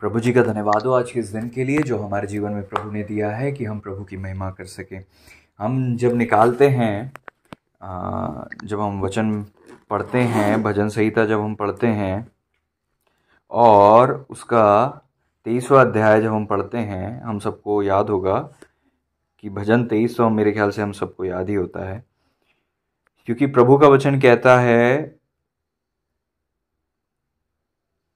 प्रभु जी का धन्यवाद हो आज के इस दिन के लिए जो हमारे जीवन में प्रभु ने दिया है कि हम प्रभु की महिमा कर सकें हम जब निकालते हैं जब हम वचन पढ़ते हैं भजन संहिता जब हम पढ़ते हैं और उसका तेईसवा अध्याय जब हम पढ़ते हैं हम सबको याद होगा कि भजन तेईसवा मेरे ख्याल से हम सबको याद ही होता है क्योंकि प्रभु का वचन कहता है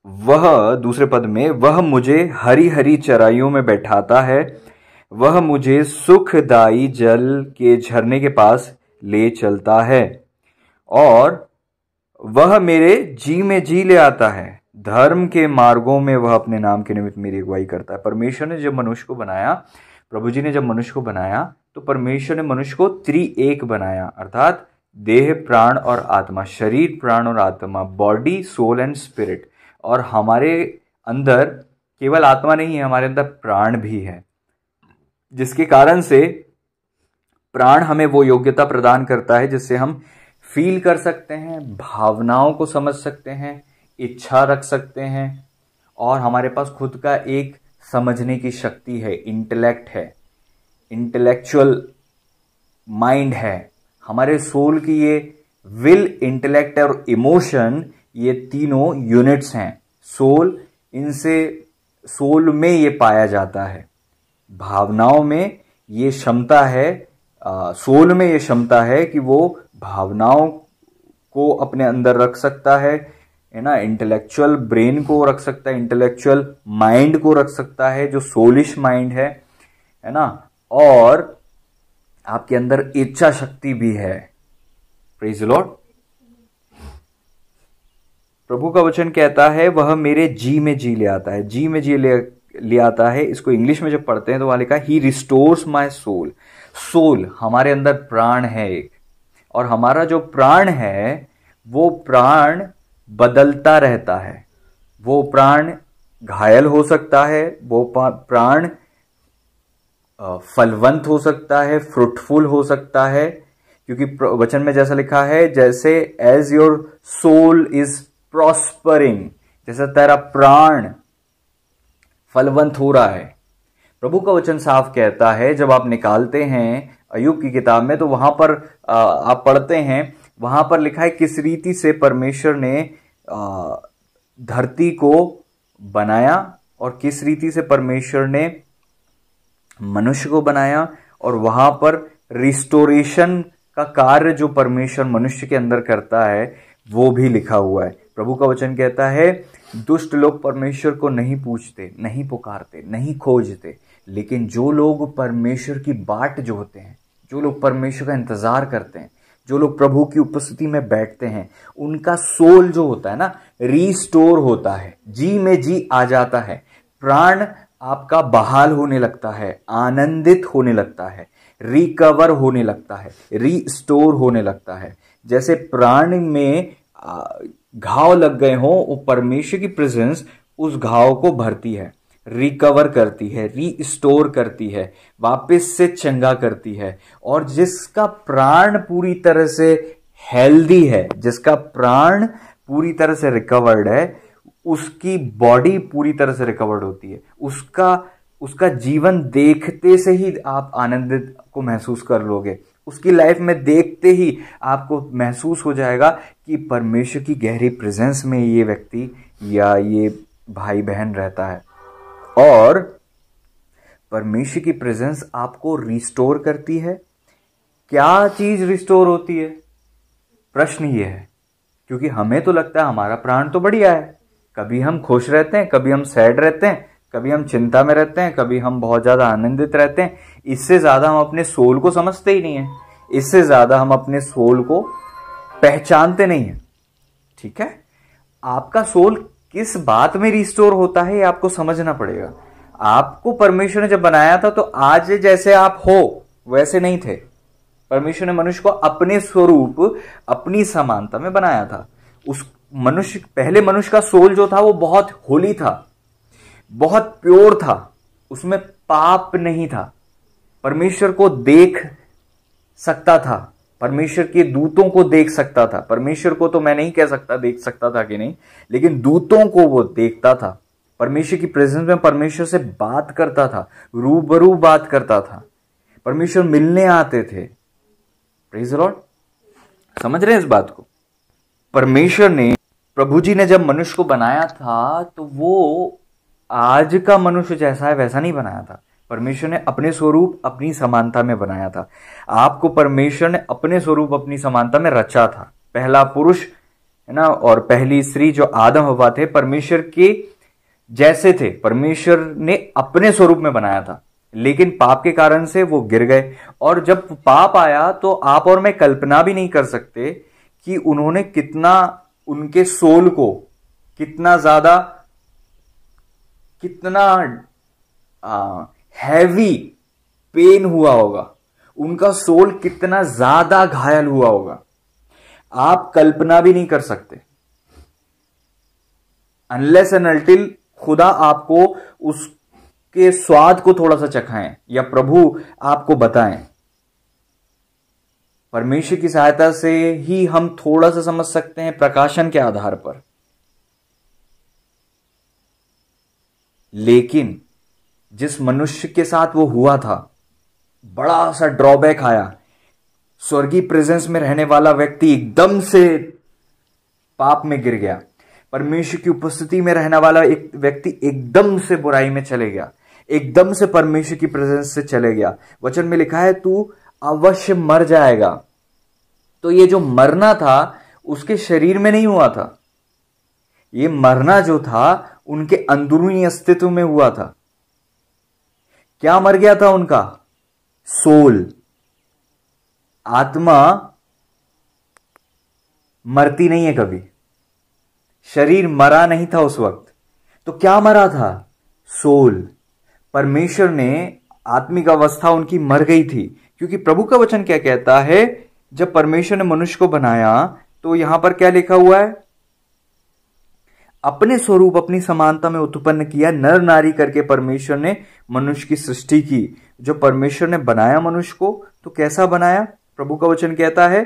वह दूसरे पद में वह मुझे हरी हरी चराइयों में बैठाता है वह मुझे सुखदाई जल के झरने के पास ले चलता है और वह मेरे जी में जी ले आता है धर्म के मार्गों में वह अपने नाम के निमित्त मेरी अगुवाई करता है परमेश्वर ने जब मनुष्य को बनाया प्रभु जी ने जब मनुष्य को बनाया तो परमेश्वर ने मनुष्य को त्रि एक बनाया अर्थात देह प्राण और आत्मा शरीर प्राण और आत्मा बॉडी सोल एंड स्पिरिट और हमारे अंदर केवल आत्मा नहीं है हमारे अंदर प्राण भी है जिसके कारण से प्राण हमें वो योग्यता प्रदान करता है जिससे हम फील कर सकते हैं भावनाओं को समझ सकते हैं इच्छा रख सकते हैं और हमारे पास खुद का एक समझने की शक्ति है इंटेलेक्ट है इंटेलेक्चुअल माइंड है हमारे सोल की ये विल इंटेलेक्ट और इमोशन ये तीनों यूनिट्स हैं सोल इनसे सोल में ये पाया जाता है भावनाओं में ये क्षमता है आ, सोल में ये क्षमता है कि वो भावनाओं को अपने अंदर रख सकता है है ना इंटेलेक्चुअल ब्रेन को रख सकता है इंटेलेक्चुअल माइंड को रख सकता है जो सोलिश माइंड है है ना और आपके अंदर इच्छा शक्ति भी है प्रेज लॉर्ड प्रभु का वचन कहता है वह मेरे जी में जी ले आता है जी में जी ले ले आता है इसको इंग्लिश में जब पढ़ते हैं तो वहां लिखा he restores my soul soul हमारे अंदर प्राण है एक और हमारा जो प्राण है वो प्राण बदलता रहता है वो प्राण घायल हो सकता है वो प्राण फलवंत हो सकता है फ्रूटफुल हो सकता है क्योंकि वचन में जैसा लिखा है जैसे as your soul is prospering जैसा तेरा प्राण फलवंत हो रहा है प्रभु का वचन साफ कहता है जब आप निकालते हैं अयुब की किताब में तो वहां पर आप पढ़ते हैं वहां पर लिखा है किस रीति से परमेश्वर ने धरती को बनाया और किस रीति से परमेश्वर ने मनुष्य को बनाया और वहां पर रिस्टोरेशन का कार्य जो परमेश्वर मनुष्य के अंदर करता है वो भी लिखा हुआ है प्रभु का वचन कहता है दुष्ट लोग परमेश्वर को नहीं पूछते नहीं पुकारते नहीं खोजते लेकिन जो लोग परमेश्वर की बाट होते हैं जो लोग परमेश्वर का इंतजार करते हैं जो लोग प्रभु की उपस्थिति में बैठते हैं उनका सोल जो होता है ना रिस्टोर होता है जी में जी आ जाता है प्राण आपका बहाल होने लगता है आनंदित होने लगता है रिकवर होने लगता है रीस्टोर होने लगता है जैसे प्राण में घाव लग गए हों वो परमेश्वर की प्रेजेंस उस घाव को भरती है रिकवर करती है री स्टोर करती है वापस से चंगा करती है और जिसका प्राण पूरी तरह से हेल्दी है जिसका प्राण पूरी तरह से रिकवर्ड है उसकी बॉडी पूरी तरह से रिकवर्ड होती है उसका उसका जीवन देखते से ही आप आनंदित को महसूस कर लोगे उसकी लाइफ में देखते ही आपको महसूस हो जाएगा कि परमेश्वर की गहरी प्रेजेंस में ये व्यक्ति या ये भाई बहन रहता है और परमेश्वर की प्रेजेंस आपको रिस्टोर करती है क्या चीज़ रिस्टोर होती है प्रश्न ये है क्योंकि हमें तो लगता है हमारा प्राण तो बढ़िया है कभी हम खुश रहते हैं कभी हम सैड रहते हैं कभी हम चिंता में रहते हैं कभी हम बहुत ज़्यादा आनंदित रहते हैं इससे ज़्यादा हम अपने सोल को समझते ही नहीं है इससे ज़्यादा हम अपने सोल को पहचानते नहीं है ठीक है आपका सोल किस बात में रिस्टोर होता है ये आपको समझना पड़ेगा आपको परमेश्वर ने जब बनाया था तो आज जैसे आप हो वैसे नहीं थे परमेश्वर ने मनुष्य को अपने स्वरूप अपनी समानता में बनाया था उस मनुष्य पहले मनुष्य का सोल जो था वो बहुत होली था बहुत प्योर था उसमें पाप नहीं था परमेश्वर को देख सकता था परमेश्वर के दूतों को देख सकता था परमेश्वर को तो मैं नहीं कह सकता देख सकता था कि नहीं लेकिन दूतों को वो देखता था परमेश्वर की प्रेजेंस में परमेश्वर से बात करता था रूबरू बात करता था परमेश्वर मिलने आते थे लॉर्ड समझ रहे हैं इस बात को परमेश्वर ने प्रभु जी ने जब मनुष्य को बनाया था तो वो आज का मनुष्य जैसा है वैसा नहीं बनाया था परमेश्वर ने अपने स्वरूप अपनी समानता में बनाया था आपको परमेश्वर ने अपने स्वरूप अपनी समानता में रचा था पहला पुरुष है ना और पहली स्त्री जो आदम हवा थे परमेश्वर के जैसे थे परमेश्वर ने अपने स्वरूप में बनाया था लेकिन पाप के कारण से वो गिर गए और जब पाप आया तो आप और मैं कल्पना भी नहीं कर सकते कि उन्होंने कितना उनके सोल को कितना ज्यादा कितना हैवी पेन हुआ होगा उनका सोल कितना ज्यादा घायल हुआ होगा आप कल्पना भी नहीं कर सकते अनलेस एन अल्टिल खुदा आपको उसके स्वाद को थोड़ा सा चखाएं या प्रभु आपको बताएं परमेश्वर की सहायता से ही हम थोड़ा सा समझ सकते हैं प्रकाशन के आधार पर लेकिन जिस मनुष्य के साथ वो हुआ था बड़ा सा ड्रॉबैक आया स्वर्गीय प्रेजेंस में रहने वाला व्यक्ति एकदम से पाप में गिर गया परमेश्वर की उपस्थिति में रहने वाला एक व्यक्ति एकदम से बुराई में चले गया एकदम से परमेश्वर की प्रेजेंस से चले गया वचन में लिखा है तू अवश्य मर जाएगा तो ये जो मरना था उसके शरीर में नहीं हुआ था ये मरना जो था उनके अंदरूनी अस्तित्व में हुआ था क्या मर गया था उनका सोल आत्मा मरती नहीं है कभी शरीर मरा नहीं था उस वक्त तो क्या मरा था सोल परमेश्वर ने आत्मिक अवस्था उनकी मर गई थी क्योंकि प्रभु का वचन क्या कहता है जब परमेश्वर ने मनुष्य को बनाया तो यहां पर क्या लिखा हुआ है अपने स्वरूप अपनी समानता में उत्पन्न किया नर नारी करके परमेश्वर ने मनुष्य की सृष्टि की जो परमेश्वर ने बनाया मनुष्य को तो कैसा बनाया प्रभु का वचन कहता है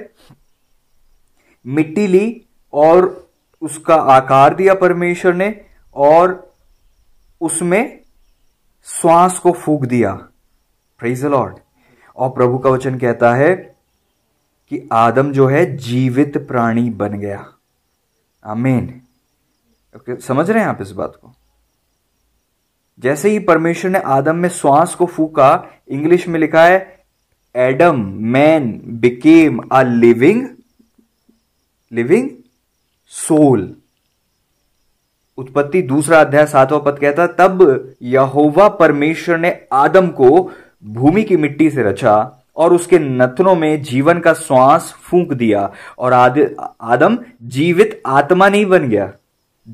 मिट्टी ली और उसका आकार दिया परमेश्वर ने और उसमें श्वास को फूक दिया प्रेज लॉर्ड और प्रभु का वचन कहता है कि आदम जो है जीवित प्राणी बन गया आमीन okay, समझ रहे हैं आप इस बात को जैसे ही परमेश्वर ने आदम में श्वास को फूका इंग्लिश में लिखा है Adam man became a living living soul उत्पत्ति दूसरा अध्याय सातवां पद कहता तब यहोवा परमेश्वर ने आदम को भूमि की मिट्टी से रचा और उसके नथनों में जीवन का श्वास फूंक दिया और आद, आदम जीवित आत्मा नहीं बन गया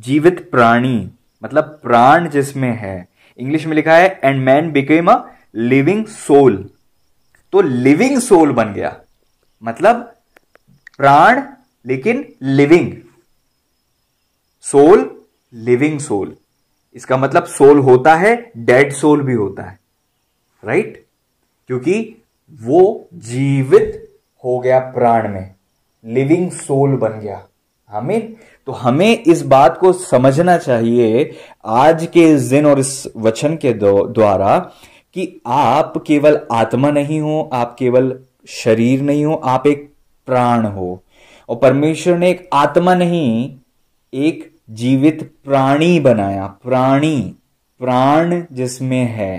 जीवित प्राणी मतलब प्राण जिसमें है इंग्लिश में लिखा है and man became a living soul तो लिविंग सोल बन गया मतलब प्राण लेकिन लिविंग सोल लिविंग सोल इसका मतलब सोल होता है डेड सोल भी होता है राइट क्योंकि वो जीवित हो गया प्राण में लिविंग सोल बन गया मीन तो हमें इस बात को समझना चाहिए आज के इस दिन और इस वचन के द्वारा कि आप केवल आत्मा नहीं हो आप केवल शरीर नहीं हो आप एक प्राण हो और परमेश्वर ने एक आत्मा नहीं एक जीवित प्राणी बनाया प्राणी प्राण जिसमें है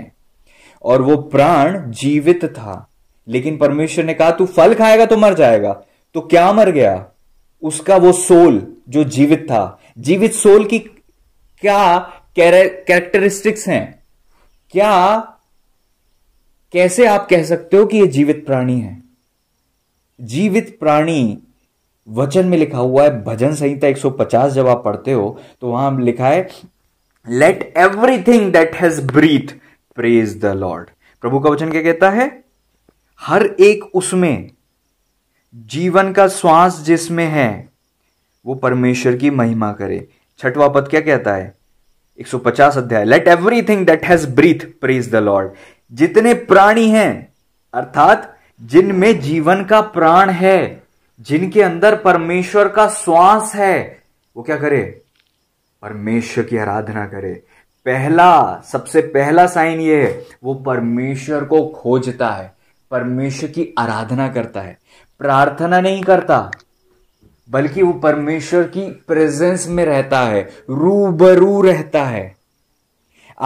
और वो प्राण जीवित था लेकिन परमेश्वर ने कहा तू फल खाएगा तो मर जाएगा तो क्या मर गया उसका वो सोल जो जीवित था जीवित सोल की क्या कैरेक्टरिस्टिक्स हैं क्या कैसे आप कह सकते हो कि ये जीवित प्राणी है जीवित प्राणी वचन में लिखा हुआ है भजन संहिता 150 जब आप पढ़ते हो तो वहां लिखा है let everything that has breath praise the lord प्रभु का वचन क्या कहता है हर एक उसमें जीवन का श्वास जिसमें है वो परमेश्वर की महिमा करे छठवा पद क्या कहता है 150 अध्याय let everything that has breath praise the lord जितने प्राणी हैं अर्थात जिनमें जीवन का प्राण है जिनके अंदर परमेश्वर का श्वास है वो क्या करे परमेश्वर की आराधना करे पहला सबसे पहला साइन ये है वो परमेश्वर को खोजता है परमेश्वर की आराधना करता है प्रार्थना नहीं करता बल्कि वो परमेश्वर की प्रेजेंस में रहता है रूबरू रहता है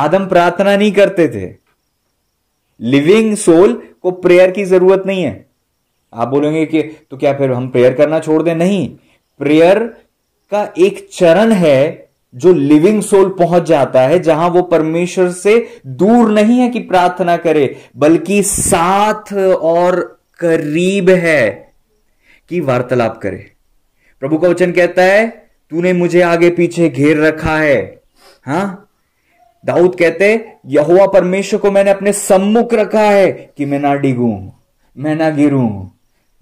आदम प्रार्थना नहीं करते थे लिविंग सोल को प्रेयर की जरूरत नहीं है आप बोलेंगे कि तो क्या फिर हम प्रेयर करना छोड़ दें नहीं प्रेयर का एक चरण है जो लिविंग सोल पहुंच जाता है जहां वो परमेश्वर से दूर नहीं है कि प्रार्थना करे बल्कि साथ और करीब है कि वार्तालाप करे प्रभु का वचन कहता है तूने मुझे आगे पीछे घेर रखा है हाँ दाऊद कहते यहुआ परमेश्वर को मैंने अपने सम्मुख रखा है कि मैं ना डिगू मैं ना गिरूं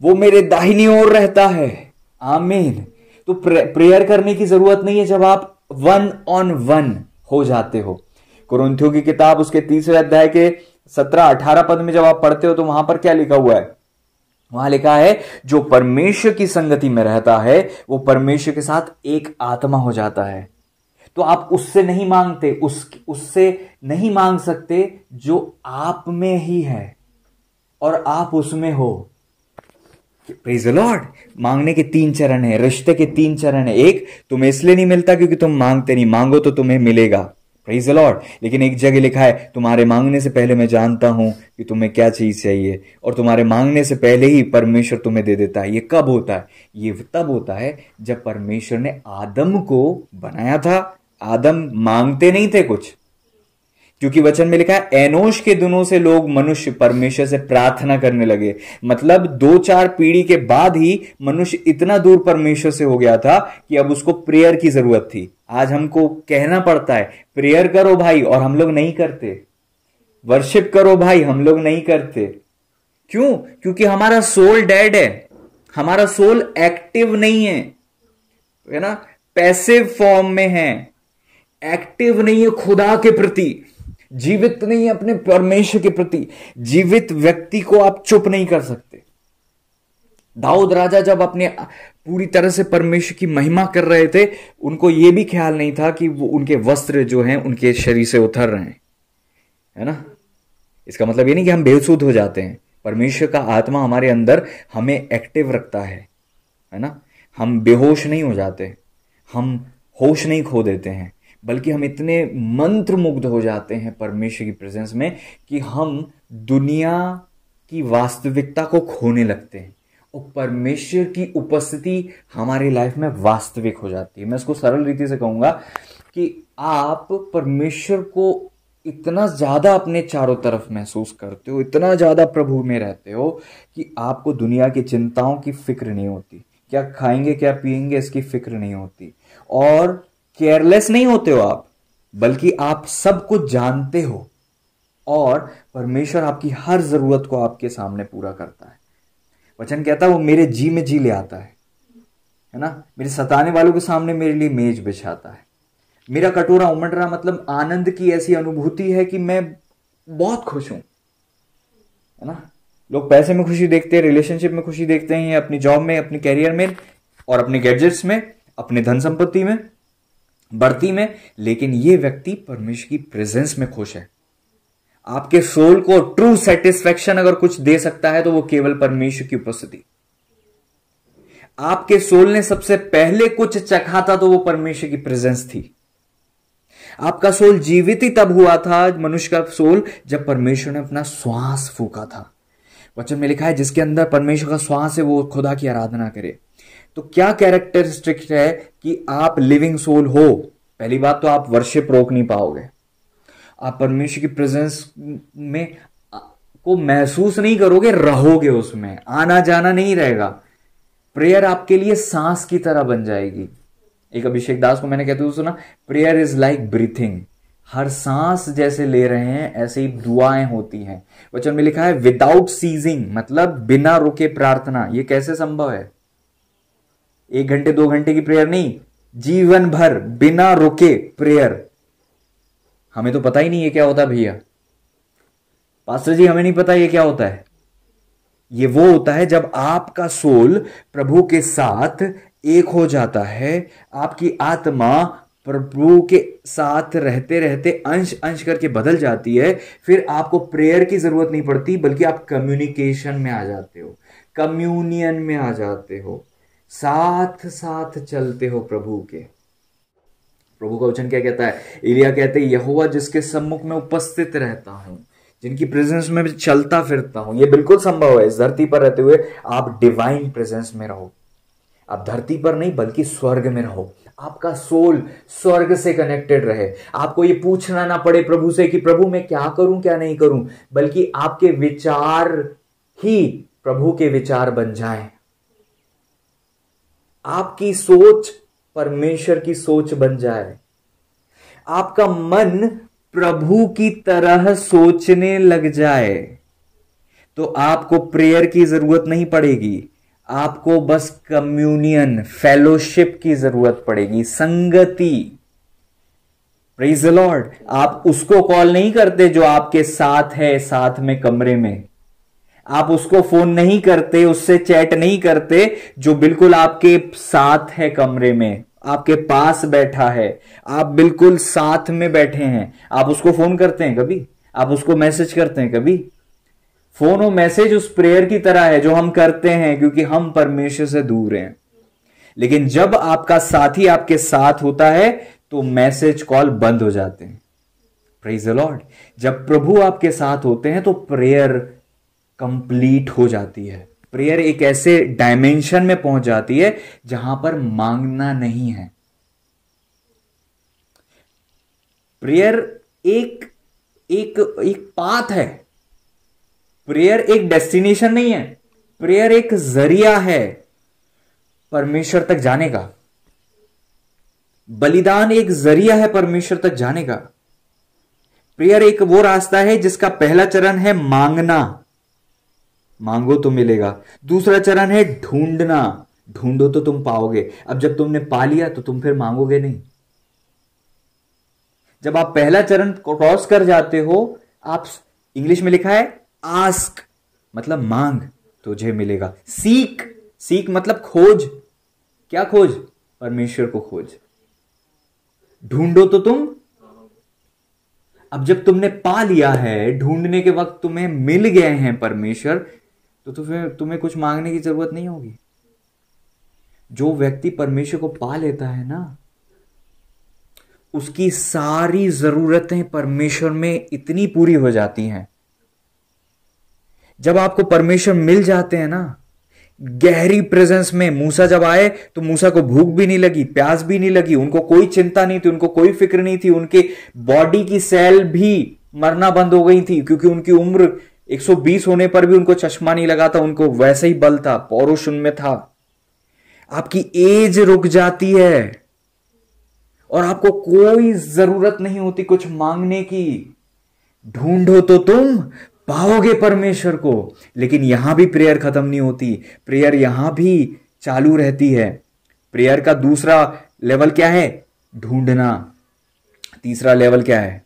वो मेरे दाहिनी ओर रहता है आमीन तो प्रेयर करने की जरूरत नहीं है जब आप वन ऑन वन हो जाते हो कुरुंथियों की किताब उसके तीसरे अध्याय के सत्रह अठारह पद में जब आप पढ़ते हो तो वहां पर क्या लिखा हुआ है वहां लिखा है जो परमेश्वर की संगति में रहता है वो परमेश्वर के साथ एक आत्मा हो जाता है तो आप उससे नहीं मांगते उस उससे नहीं मांग सकते जो आप में ही है और आप उसमें हो प्रेज लॉर्ड मांगने के तीन चरण है रिश्ते के तीन चरण है एक तुम्हें इसलिए नहीं मिलता क्योंकि तुम मांगते नहीं मांगो तो तुम्हें मिलेगा प्रेज लॉर्ड लेकिन एक जगह लिखा है तुम्हारे मांगने से पहले मैं जानता हूं कि तुम्हें क्या चीज चाहिए और तुम्हारे मांगने से पहले ही परमेश्वर तुम्हें दे देता है ये कब होता है ये तब होता है जब परमेश्वर ने आदम को बनाया था आदम मांगते नहीं थे कुछ क्योंकि वचन में लिखा है एनोश के दिनों से लोग मनुष्य परमेश्वर से प्रार्थना करने लगे मतलब दो चार पीढ़ी के बाद ही मनुष्य इतना दूर परमेश्वर से हो गया था कि अब उसको प्रेयर की जरूरत थी आज हमको कहना पड़ता है प्रेयर करो भाई और हम लोग नहीं करते वर्शिप करो भाई हम लोग नहीं करते क्यों क्योंकि हमारा सोल डेड है हमारा सोल एक्टिव नहीं है है ना पैसिव फॉर्म में है एक्टिव नहीं है खुदा के प्रति जीवित नहीं अपने परमेश्वर के प्रति जीवित व्यक्ति को आप चुप नहीं कर सकते दाऊद राजा जब अपने पूरी तरह से परमेश्वर की महिमा कर रहे थे उनको यह भी ख्याल नहीं था कि वो उनके वस्त्र जो हैं उनके शरीर से उतर रहे हैं है ना इसका मतलब ये नहीं कि हम बेसुद हो जाते हैं परमेश्वर का आत्मा हमारे अंदर हमें एक्टिव रखता है है ना हम बेहोश नहीं हो जाते हम होश नहीं खो देते हैं बल्कि हम इतने मंत्र मुग्ध हो जाते हैं परमेश्वर की प्रेजेंस में कि हम दुनिया की वास्तविकता को खोने लगते हैं और परमेश्वर की उपस्थिति हमारी लाइफ में वास्तविक हो जाती है मैं इसको सरल रीति से कहूँगा कि आप परमेश्वर को इतना ज़्यादा अपने चारों तरफ महसूस करते हो इतना ज़्यादा प्रभु में रहते हो कि आपको दुनिया की चिंताओं की फिक्र नहीं होती क्या खाएंगे क्या पिएंगे इसकी फिक्र नहीं होती और केयरलेस नहीं होते हो आप बल्कि आप सब कुछ जानते हो और परमेश्वर आपकी हर जरूरत को आपके सामने पूरा करता है वचन कहता है वो मेरे जी में जी ले आता है है ना मेरे सताने वालों के सामने मेरे लिए मेज बिछाता है मेरा कटोरा उमड़ रहा मतलब आनंद की ऐसी अनुभूति है कि मैं बहुत खुश हूं है ना लोग पैसे में खुशी देखते हैं रिलेशनशिप में खुशी देखते हैं अपनी जॉब में अपने कैरियर में और अपने गैजेट्स में अपने धन संपत्ति में बढ़ती में लेकिन ये व्यक्ति परमेश्वर की प्रेजेंस में खुश है आपके सोल को ट्रू सेटिस्फेक्शन अगर कुछ दे सकता है तो वो केवल परमेश्वर की उपस्थिति आपके सोल ने सबसे पहले कुछ चखा था तो वो परमेश्वर की प्रेजेंस थी आपका सोल जीवित ही तब हुआ था मनुष्य का सोल जब परमेश्वर ने अपना श्वास फूका था वचन में लिखा है जिसके अंदर परमेश्वर का श्वास है वो खुदा की आराधना करे तो क्या कैरेक्टरिस्टिक है कि आप लिविंग सोल हो पहली बात तो आप वर्शिप रोक नहीं पाओगे आप परमेश्वर की प्रेजेंस में को महसूस नहीं करोगे रहोगे उसमें आना जाना नहीं रहेगा प्रेयर आपके लिए सांस की तरह बन जाएगी एक अभिषेक दास को मैंने कहते हुए सुना प्रेयर इज लाइक ब्रीथिंग हर सांस जैसे ले रहे हैं ऐसे ही दुआएं होती हैं वचन में लिखा है विदाउट सीजिंग मतलब बिना रुके प्रार्थना ये कैसे संभव है एक घंटे दो घंटे की प्रेयर नहीं जीवन भर बिना रुके प्रेयर हमें तो पता ही नहीं ये क्या होता भैया पास्टर जी हमें नहीं पता ये क्या होता है ये वो होता है जब आपका सोल प्रभु के साथ एक हो जाता है आपकी आत्मा प्रभु के साथ रहते रहते अंश अंश करके बदल जाती है फिर आपको प्रेयर की जरूरत नहीं पड़ती बल्कि आप कम्युनिकेशन में आ जाते हो कम्युनियन में आ जाते हो साथ साथ चलते हो प्रभु के प्रभु का वचन क्या कहता है इलिया कहते यहोवा जिसके सम्मुख में उपस्थित रहता हूं जिनकी प्रेजेंस में चलता फिरता हूं ये बिल्कुल संभव है इस धरती पर रहते हुए आप डिवाइन प्रेजेंस में रहो आप धरती पर नहीं बल्कि स्वर्ग में रहो आपका सोल स्वर्ग से कनेक्टेड रहे आपको ये पूछना ना पड़े प्रभु से कि प्रभु मैं क्या करूं क्या नहीं करूं बल्कि आपके विचार ही प्रभु के विचार बन जाएं आपकी सोच परमेश्वर की सोच बन जाए आपका मन प्रभु की तरह सोचने लग जाए तो आपको प्रेयर की जरूरत नहीं पड़ेगी आपको बस कम्युनियन फेलोशिप की जरूरत पड़ेगी संगति प्रेज लॉर्ड आप उसको कॉल नहीं करते जो आपके साथ है साथ में कमरे में आप उसको फोन नहीं करते उससे चैट नहीं करते जो बिल्कुल आपके साथ है कमरे में आपके पास बैठा है आप बिल्कुल साथ में बैठे हैं आप उसको फोन करते हैं कभी आप उसको मैसेज करते हैं कभी फोन और मैसेज उस प्रेयर की तरह है जो हम करते हैं क्योंकि हम परमेश्वर से दूर हैं लेकिन जब आपका साथी आपके साथ होता है तो मैसेज कॉल बंद हो जाते हैं प्रेज द लॉर्ड जब प्रभु आपके साथ होते हैं तो प्रेयर कंप्लीट हो जाती है प्रेयर एक ऐसे डायमेंशन में पहुंच जाती है जहां पर मांगना नहीं है प्रेयर एक एक एक पाथ है प्रेयर एक डेस्टिनेशन नहीं है प्रेयर एक जरिया है परमेश्वर तक जाने का बलिदान एक जरिया है परमेश्वर तक जाने का प्रेयर एक वो रास्ता है जिसका पहला चरण है मांगना मांगो तो मिलेगा दूसरा चरण है ढूंढना ढूंढो तो तुम पाओगे अब जब तुमने पा लिया तो तुम फिर मांगोगे नहीं जब आप पहला चरण क्रॉस कर जाते हो आप इंग्लिश में लिखा है आस्क मतलब मांग तुझे मिलेगा सीख सीख मतलब खोज क्या खोज परमेश्वर को खोज ढूंढो तो तुम अब जब तुमने पा लिया है ढूंढने के वक्त तुम्हें मिल गए हैं परमेश्वर तो तुम्हें तो तुम्हें कुछ मांगने की जरूरत नहीं होगी जो व्यक्ति परमेश्वर को पा लेता है ना उसकी सारी जरूरतें परमेश्वर में इतनी पूरी हो जाती हैं जब आपको परमेश्वर मिल जाते हैं ना गहरी प्रेजेंस में मूसा जब आए तो मूसा को भूख भी नहीं लगी प्यास भी नहीं लगी उनको कोई चिंता नहीं थी उनको कोई फिक्र नहीं थी उनके बॉडी की सेल भी मरना बंद हो गई थी क्योंकि उनकी उम्र 120 होने पर भी उनको चश्मा नहीं लगा था उनको वैसे ही बल था पौरुष उनमें था आपकी एज रुक जाती है और आपको कोई जरूरत नहीं होती कुछ मांगने की ढूंढो तो तुम पाओगे परमेश्वर को लेकिन यहां भी प्रेयर खत्म नहीं होती प्रेयर यहां भी चालू रहती है प्रेयर का दूसरा लेवल क्या है ढूंढना तीसरा लेवल क्या है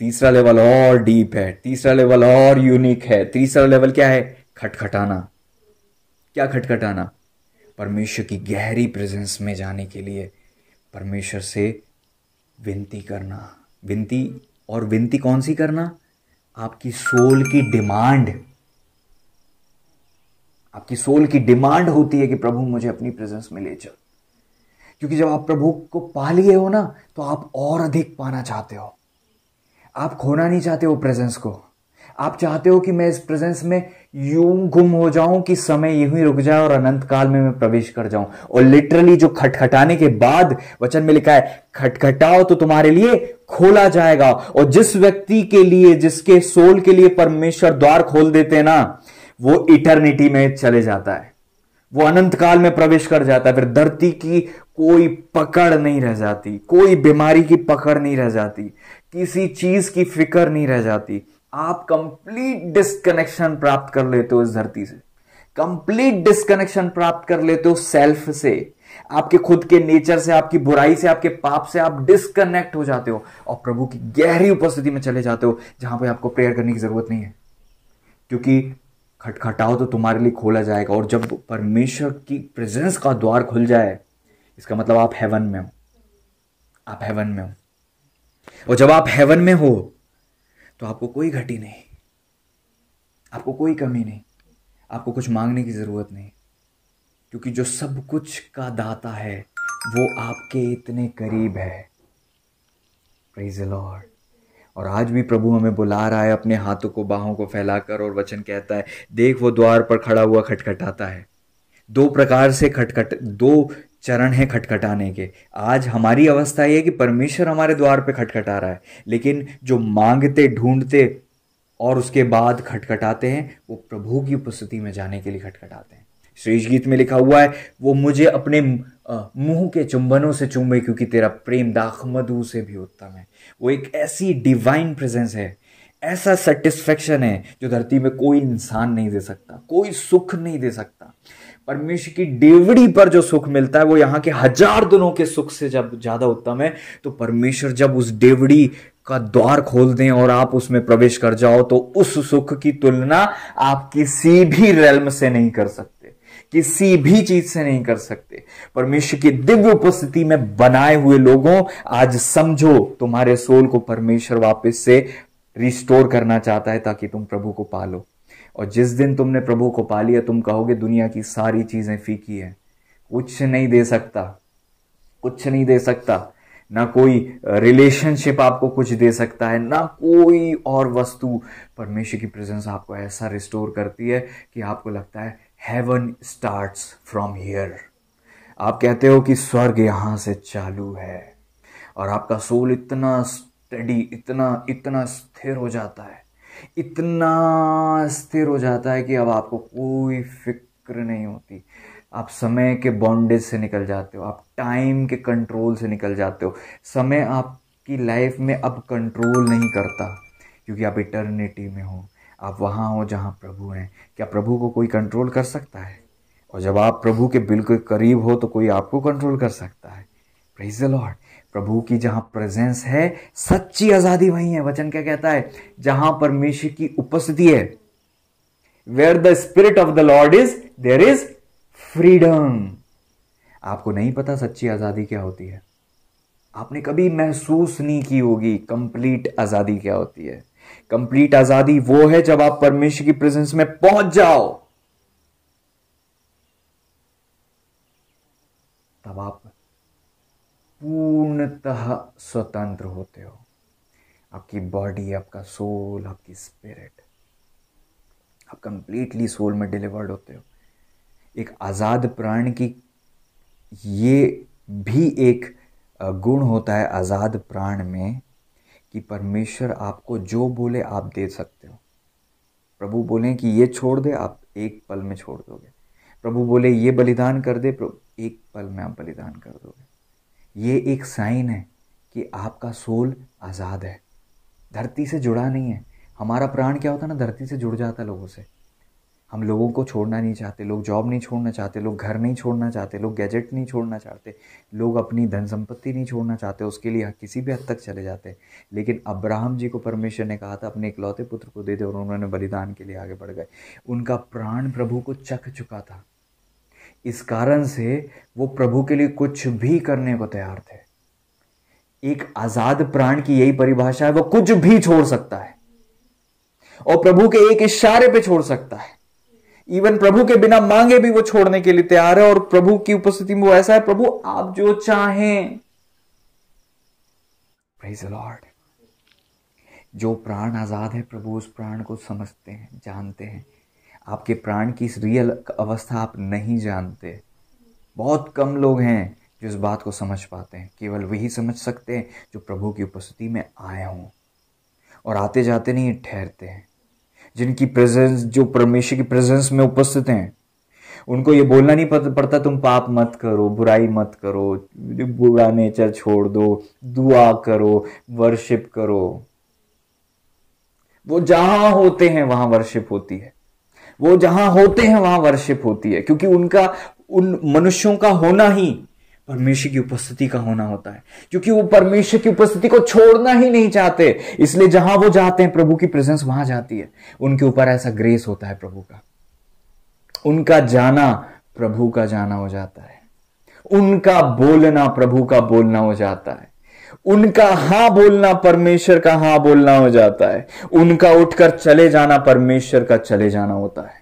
तीसरा लेवल और डीप है तीसरा लेवल और यूनिक है तीसरा लेवल क्या है खटखटाना क्या खटखटाना परमेश्वर की गहरी प्रेजेंस में जाने के लिए परमेश्वर से विनती करना विनती और विनती कौन सी करना आपकी सोल की डिमांड आपकी सोल की डिमांड होती है कि प्रभु मुझे अपनी प्रेजेंस में ले चल क्योंकि जब आप प्रभु को पा लिए हो ना तो आप और अधिक पाना चाहते हो आप खोना नहीं चाहते हो प्रेजेंस को आप चाहते हो कि मैं इस प्रेजेंस में यूं गुम हो जाऊं कि समय यूं ही रुक जाए और अनंत काल में मैं प्रवेश कर जाऊं और लिटरली जो खटखटाने के बाद वचन में लिखा है खटखटाओ तो तुम्हारे लिए खोला जाएगा और जिस व्यक्ति के लिए जिसके सोल के लिए परमेश्वर द्वार खोल देते ना वो इटर्निटी में चले जाता है वो अनंत काल में प्रवेश कर जाता है फिर धरती की कोई पकड़ नहीं रह जाती कोई बीमारी की पकड़ नहीं रह जाती किसी चीज की फिक्र नहीं रह जाती आप कंप्लीट डिस्कनेक्शन प्राप्त कर लेते हो इस धरती से कंप्लीट डिस्कनेक्शन प्राप्त कर लेते हो सेल्फ से आपके खुद के नेचर से आपकी बुराई से आपके पाप से आप डिस्कनेक्ट हो जाते हो और प्रभु की गहरी उपस्थिति में चले जाते हो जहां पर आपको प्रेयर करने की जरूरत नहीं है क्योंकि खटखटाओ तो तुम्हारे लिए खोला जाएगा और जब परमेश्वर की प्रेजेंस का द्वार खुल जाए इसका मतलब आप हेवन में हो आप हेवन में हो और जब आप हेवन में हो तो आपको कोई घटी नहीं आपको कोई कमी नहीं आपको कुछ मांगने की ज़रूरत नहीं क्योंकि जो सब कुछ का दाता है वो आपके इतने करीब है प्रेज लॉर्ड और आज भी प्रभु हमें बुला रहा है अपने हाथों को बाहों को फैलाकर और वचन कहता है देख वो द्वार पर खड़ा हुआ खटखटाता है दो प्रकार से खटखट दो चरण है खटखटाने के आज हमारी अवस्था ये है कि परमेश्वर हमारे द्वार पे खटखटा रहा है लेकिन जो मांगते ढूंढते और उसके बाद खटखटाते हैं वो प्रभु की उपस्थिति में जाने के लिए खटखटाते हैं श्रीष गीत में लिखा हुआ है वो मुझे अपने मुंह के चुंबनों से चुंबे क्योंकि तेरा प्रेम दाख मधु से भी उत्तम है वो एक ऐसी डिवाइन प्रेजेंस है ऐसा सेटिस्फेक्शन है जो धरती में कोई इंसान नहीं दे सकता कोई सुख नहीं दे सकता परमेश्वर की डेवड़ी पर जो सुख मिलता है वो यहाँ के हजार दिनों के सुख से जब ज्यादा उत्तम है तो परमेश्वर जब उस डेवड़ी का द्वार खोल दें और आप उसमें प्रवेश कर जाओ तो उस सुख की तुलना आप किसी भी रेलम से नहीं कर सकते किसी भी चीज से नहीं कर सकते परमेश्वर की दिव्य उपस्थिति में बनाए हुए लोगों आज समझो तुम्हारे सोल को परमेश्वर वापस से रिस्टोर करना चाहता है ताकि तुम प्रभु को पालो और जिस दिन तुमने प्रभु को पा लिया तुम कहोगे दुनिया की सारी चीज़ें फीकी है कुछ नहीं दे सकता कुछ नहीं दे सकता ना कोई रिलेशनशिप आपको कुछ दे सकता है ना कोई और वस्तु परमेश्वर की प्रेजेंस आपको ऐसा रिस्टोर करती है कि आपको लगता है हेवन स्टार्ट्स फ्रॉम हियर आप कहते हो कि स्वर्ग यहां से चालू है और आपका सोल इतना स्टडी इतना इतना स्थिर हो जाता है इतना स्थिर हो जाता है कि अब आपको कोई फिक्र नहीं होती आप समय के बॉन्डेज से निकल जाते हो आप टाइम के कंट्रोल से निकल जाते हो समय आपकी लाइफ में अब कंट्रोल नहीं करता क्योंकि आप इटर्निटी में हो आप वहाँ हो जहाँ प्रभु हैं क्या प्रभु को कोई कंट्रोल कर सकता है और जब आप प्रभु के बिल्कुल करीब हो तो कोई आपको कंट्रोल कर सकता है प्रेज द लॉर्ड प्रभु की जहां प्रेजेंस है सच्ची आजादी वहीं है वचन क्या कहता है जहां परमेश्वर की उपस्थिति है where the spirit of the lord is there is freedom आपको नहीं पता सच्ची आजादी क्या होती है आपने कभी महसूस नहीं की होगी कंप्लीट आजादी क्या होती है कंप्लीट आजादी वो है जब आप परमेश्वर की प्रेजेंस में पहुंच जाओ तब आप पूर्णतः स्वतंत्र होते हो आपकी बॉडी आपका सोल आपकी स्पिरिट आप कंप्लीटली सोल में डिलीवर्ड होते हो एक आज़ाद प्राण की ये भी एक गुण होता है आज़ाद प्राण में कि परमेश्वर आपको जो बोले आप दे सकते हो प्रभु बोले कि ये छोड़ दे आप एक पल में छोड़ दोगे प्रभु बोले ये बलिदान कर दे प्रभु एक पल में आप बलिदान कर दोगे ये एक साइन है कि आपका सोल आज़ाद है धरती से जुड़ा नहीं है हमारा प्राण क्या होता है ना धरती से जुड़ जाता है लोगों से हम लोगों को छोड़ना नहीं चाहते लोग जॉब नहीं छोड़ना चाहते लोग घर नहीं छोड़ना चाहते लोग गैजेट नहीं छोड़ना चाहते लोग अपनी धन संपत्ति नहीं छोड़ना चाहते उसके लिए किसी भी हद तक चले जाते लेकिन अब्राहम जी को परमेश्वर ने कहा था अपने इकलौते पुत्र को दे दे और उन्होंने बलिदान के लिए आगे बढ़ गए उनका प्राण प्रभु को चख चुका था इस कारण से वो प्रभु के लिए कुछ भी करने को तैयार थे एक आजाद प्राण की यही परिभाषा है वो कुछ भी छोड़ सकता है और प्रभु के एक इशारे पे छोड़ सकता है इवन प्रभु के बिना मांगे भी वो छोड़ने के लिए तैयार है और प्रभु की उपस्थिति में वो ऐसा है प्रभु आप जो चाहें प्रेज लॉर्ड जो प्राण आजाद है प्रभु उस प्राण को समझते हैं जानते हैं आपके प्राण की इस रियल अवस्था आप नहीं जानते बहुत कम लोग हैं जो इस बात को समझ पाते हैं केवल वही समझ सकते हैं जो प्रभु की उपस्थिति में आए हों और आते जाते नहीं ठहरते हैं जिनकी प्रेजेंस जो परमेश्वर की प्रेजेंस में उपस्थित हैं उनको ये बोलना नहीं पड़ता तुम पाप मत करो बुराई मत करो बुरा नेचर छोड़ दो दुआ करो वर्शिप करो वो जहां होते हैं वहां वर्शिप होती है वो जहां होते हैं वहां वर्शिप होती है क्योंकि उनका उन मनुष्यों का होना ही परमेश्वर की उपस्थिति का होना होता है क्योंकि वो परमेश्वर की उपस्थिति को छोड़ना ही नहीं चाहते इसलिए जहां वो जाते हैं प्रभु की प्रेजेंस वहां जाती है उनके ऊपर ऐसा ग्रेस होता है प्रभु का उनका जाना प्रभु का जाना हो जाता है उनका बोलना प्रभु का बोलना हो जाता है उनका हां बोलना परमेश्वर का हां बोलना हो जाता है उनका उठकर चले जाना परमेश्वर का चले जाना होता है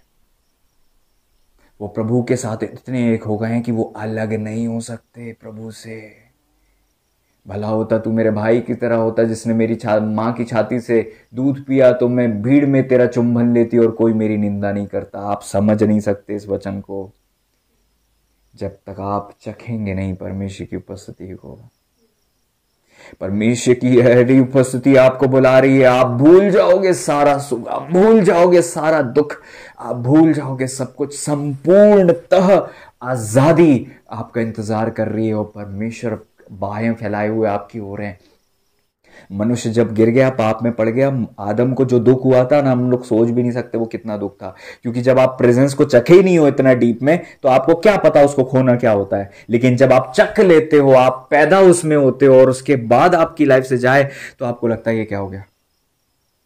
वो प्रभु के साथ इतने एक हो गए हैं कि वो अलग नहीं हो सकते प्रभु से भला होता तू मेरे भाई की तरह होता जिसने मेरी छा मां की छाती से दूध पिया तो मैं भीड़ में तेरा चुंबन लेती और कोई मेरी निंदा नहीं करता आप समझ नहीं सकते इस वचन को जब तक आप चखेंगे नहीं परमेश्वर की उपस्थिति को परमेश्वर की अहरी उपस्थिति आपको बुला रही है आप भूल जाओगे सारा सुख आप भूल जाओगे सारा दुख आप भूल जाओगे सब कुछ संपूर्णतः आजादी आपका इंतजार कर रही है और परमेश्वर बाहें फैलाए हुए आपकी हो रहे हैं मनुष्य जब गिर गया पाप में पड़ गया आदम को जो दुख हुआ था ना हम लोग सोच भी नहीं सकते वो कितना दुख था क्योंकि जब आप प्रेजेंस को चखे ही नहीं हो इतना डीप में तो आपको क्या पता उसको खोना क्या होता है लेकिन जब आप चख लेते हो आप पैदा उसमें होते हो और उसके बाद आपकी लाइफ से जाए तो आपको लगता है ये क्या हो गया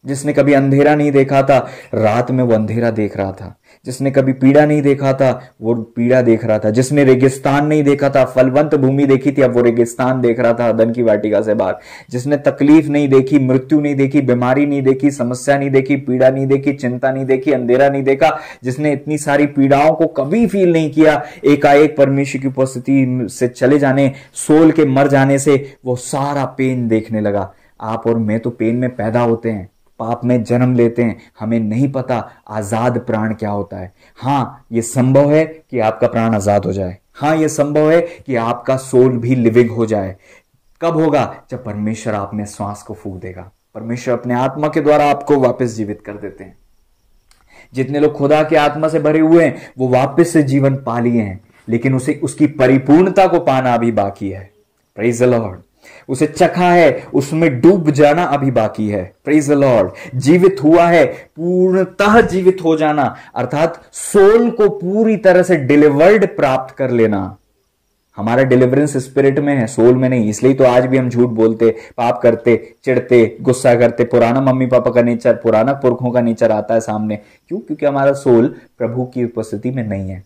जिसने कभी अंधेरा नहीं देखा था रात में वो अंधेरा देख रहा था जिसने कभी पीड़ा नहीं देखा था वो पीड़ा देख रहा था जिसने रेगिस्तान नहीं देखा था फलवंत भूमि देखी थी अब वो रेगिस्तान देख रहा था धन की वाटिका से बाहर जिसने तकलीफ नहीं देखी मृत्यु नहीं देखी बीमारी नहीं देखी समस्या नहीं देखी पीड़ा नहीं देखी चिंता नहीं देखी अंधेरा नहीं देखा जिसने इतनी सारी पीड़ाओं को कभी फील नहीं किया एकाएक परमेश्वर की उपस्थिति से चले जाने सोल के मर जाने से वो सारा पेन देखने लगा आप और मैं तो पेन में पैदा होते हैं पाप में जन्म लेते हैं हमें नहीं पता आज़ाद प्राण क्या होता है हाँ ये संभव है कि आपका प्राण आज़ाद हो जाए हाँ ये संभव है कि आपका सोल भी लिविंग हो जाए कब होगा जब परमेश्वर आप में श्वास को फूक देगा परमेश्वर अपने आत्मा के द्वारा आपको वापस जीवित कर देते हैं जितने लोग खुदा के आत्मा से भरे हुए हैं वो वापस से जीवन पा लिए हैं लेकिन उसे उसकी परिपूर्णता को पाना अभी बाकी है प्रेज लॉर्ड उसे चखा है उसमें डूब जाना अभी बाकी है प्रेज द लॉर्ड जीवित हुआ है पूर्णतः जीवित हो जाना अर्थात सोल को पूरी तरह से डिलीवर्ड प्राप्त कर लेना हमारा डिलीवरेंस स्पिरिट में है सोल में नहीं इसलिए तो आज भी हम झूठ बोलते पाप करते चिढ़ते गुस्सा करते पुराना मम्मी पापा का नेचर पुराना पुरखों का नेचर आता है सामने क्यों क्योंकि हमारा सोल प्रभु की उपस्थिति में नहीं है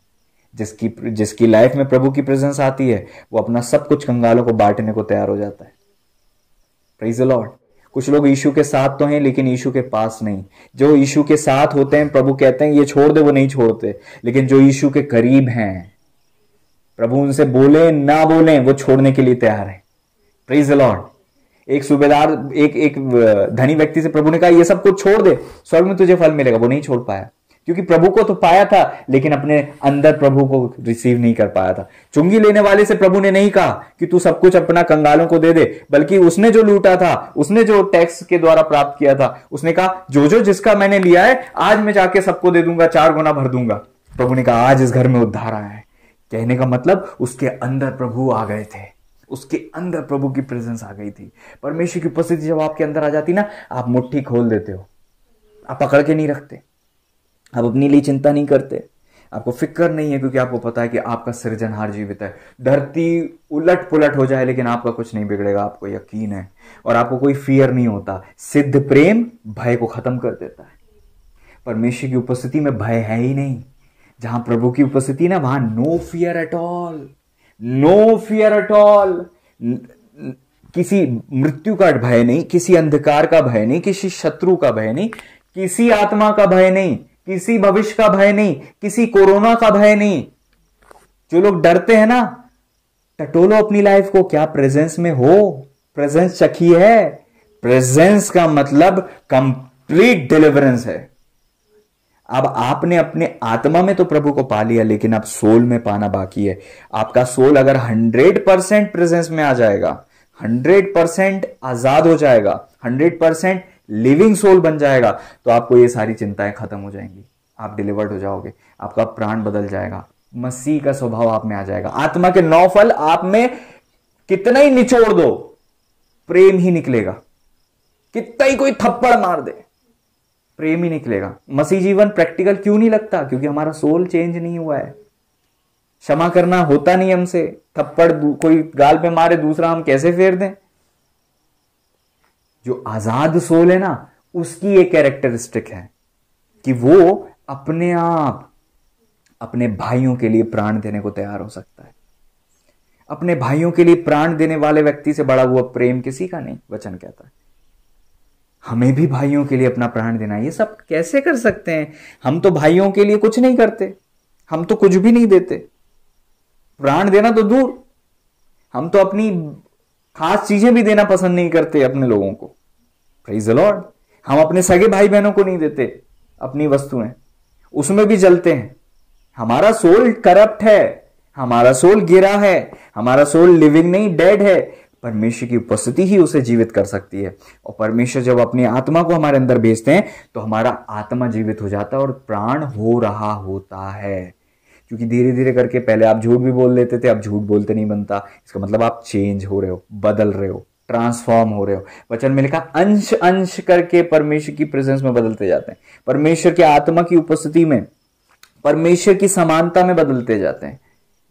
जिसकी जिसकी लाइफ में प्रभु की प्रेजेंस आती है वो अपना सब कुछ कंगालों को बांटने को तैयार हो जाता है प्रेज लॉर्ड कुछ लोग यीशु के साथ तो हैं लेकिन यीशु के पास नहीं जो यीशु के साथ होते हैं प्रभु कहते हैं ये छोड़ दे वो नहीं छोड़ते लेकिन जो यीशु के करीब हैं प्रभु उनसे बोले ना बोले वो छोड़ने के लिए तैयार है प्रेज लॉर्ड एक सूबेदार एक एक धनी व्यक्ति से प्रभु ने कहा यह सब कुछ छोड़ दे स्वर्ग में तुझे फल मिलेगा वो नहीं छोड़ पाया क्योंकि प्रभु को तो पाया था लेकिन अपने अंदर प्रभु को रिसीव नहीं कर पाया था चुंगी लेने वाले से प्रभु ने नहीं कहा कि तू सब कुछ अपना कंगालों को दे दे बल्कि उसने जो लूटा था उसने जो टैक्स के द्वारा प्राप्त किया था उसने कहा जो जो जिसका मैंने लिया है आज मैं जाके सबको दे दूंगा चार गुना भर दूंगा प्रभु ने कहा आज इस घर में उद्धार आया है कहने का मतलब उसके अंदर प्रभु आ गए थे उसके अंदर प्रभु की प्रेजेंस आ गई थी परमेश्वर की उपस्थिति जब आपके अंदर आ जाती ना आप मुट्ठी खोल देते हो आप पकड़ के नहीं रखते आप अपने लिए चिंता नहीं करते आपको फिक्र नहीं है क्योंकि आपको पता है कि आपका सृजनहार जीवित है धरती उलट पुलट हो जाए लेकिन आपका कुछ नहीं बिगड़ेगा आपको यकीन है और आपको कोई फियर नहीं होता सिद्ध प्रेम भय को खत्म कर देता है परमेश्वर की उपस्थिति में भय है ही नहीं जहां प्रभु की उपस्थिति ना वहां no fear at all no fear at all किसी मृत्यु का भय नहीं किसी अंधकार का भय नहीं किसी शत्रु का भय नहीं किसी आत्मा का भय नहीं किसी भविष्य का भय नहीं किसी कोरोना का भय नहीं जो लोग डरते हैं ना टटोलो अपनी लाइफ को क्या प्रेजेंस में हो प्रेजेंस चखी है प्रेजेंस का मतलब कंप्लीट डिलीवरेंस है अब आपने अपने आत्मा में तो प्रभु को पा लिया लेकिन अब सोल में पाना बाकी है आपका सोल अगर हंड्रेड परसेंट प्रेजेंस में आ जाएगा हंड्रेड परसेंट आजाद हो जाएगा हंड्रेड परसेंट लिविंग सोल बन जाएगा तो आपको ये सारी चिंताएं खत्म हो जाएंगी आप डिलीवर्ड हो जाओगे आपका प्राण बदल जाएगा मसीह का स्वभाव आप में आ जाएगा आत्मा के नौ फल आप में कितना ही निचोड़ दो प्रेम ही निकलेगा कितना ही कोई थप्पड़ मार दे प्रेम ही निकलेगा मसीह जीवन प्रैक्टिकल क्यों नहीं लगता क्योंकि हमारा सोल चेंज नहीं हुआ है क्षमा करना होता नहीं हमसे थप्पड़ कोई गाल पे मारे दूसरा हम कैसे फेर दें जो आजाद सोल है ना उसकी ये कैरेक्टरिस्टिक है कि वो अपने आप अपने भाइयों के लिए प्राण देने को तैयार हो सकता है अपने भाइयों के लिए प्राण देने वाले व्यक्ति से बड़ा हुआ प्रेम किसी का नहीं वचन कहता है हमें भी भाइयों के लिए अपना प्राण देना ये सब कैसे कर सकते हैं हम तो भाइयों के लिए कुछ नहीं करते हम तो कुछ भी नहीं देते प्राण देना तो दूर हम तो अपनी खास चीजें भी देना पसंद नहीं करते अपने लोगों को प्रेज लॉर्ड हम अपने सगे भाई बहनों को नहीं देते अपनी वस्तुएं उसमें भी जलते हैं हमारा सोल करप्ट है हमारा सोल गिरा है हमारा सोल लिविंग नहीं डेड है परमेश्वर की उपस्थिति ही उसे जीवित कर सकती है और परमेश्वर जब अपनी आत्मा को हमारे अंदर भेजते हैं तो हमारा आत्मा जीवित हो जाता है और प्राण हो रहा होता है क्योंकि धीरे धीरे करके पहले आप झूठ भी बोल लेते थे अब झूठ बोलते नहीं बनता इसका मतलब आप चेंज हो रहे हो बदल रहे हो ट्रांसफॉर्म हो रहे हो वचन में लिखा अंश अंश करके परमेश्वर की प्रेजेंस में बदलते जाते हैं परमेश्वर की आत्मा की उपस्थिति में परमेश्वर की समानता में बदलते जाते हैं